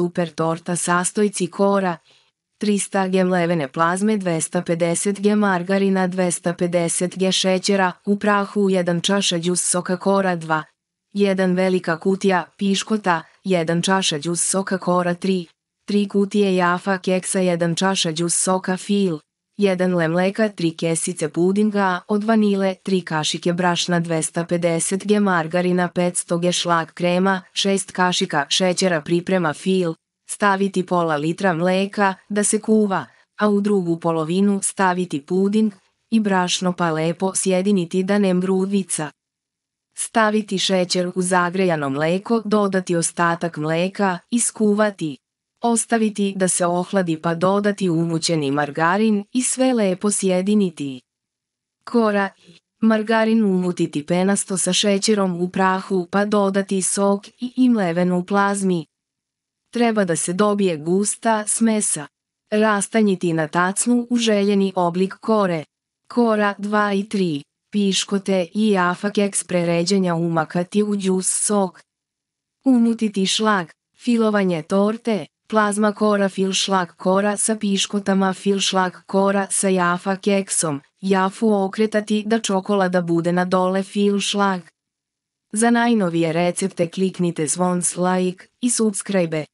super torta sastojci kora, 300 g levene plazme, 250 g margarina, 250 g šećera, u prahu 1 čaša džus soka kora 2, 1 velika kutija piškota, 1 čaša džus soka kora 3, 3 kutije jafa keksa, 1 čaša džus soka fil. 1 le mleka, 3 kesice pudinga, od vanile, 3 kašike brašna, 250 g margarina, 500 g šlag krema, 6 kašika šećera priprema fil, staviti pola litra mleka da se kuva, a u drugu polovinu staviti puding i brašno pa lepo sjediniti da ne mrudvica. Staviti šećer u zagrejano mleko, dodati ostatak mleka i skuvati. Ostaviti da se ohladi pa dodati uvučeni margarin i sve lepo sjediniti. Kora Margarin umutiti penasto sa šećerom u prahu pa dodati sok i imleven u plazmi. Treba da se dobije gusta smesa. Rastanjiti na tacnu u željeni oblik kore. Kora 2 i 3. Piškote i jafak eks preređenja umakati u džus sok. Umutiti šlag, filovanje torte, Plazma kora filšlak kora sa piškotama filšlak kora sa jafa keksom, jafu okretati da čokolada bude na dole filšlak. Za najnovije recepte kliknite zvon like i subscribe.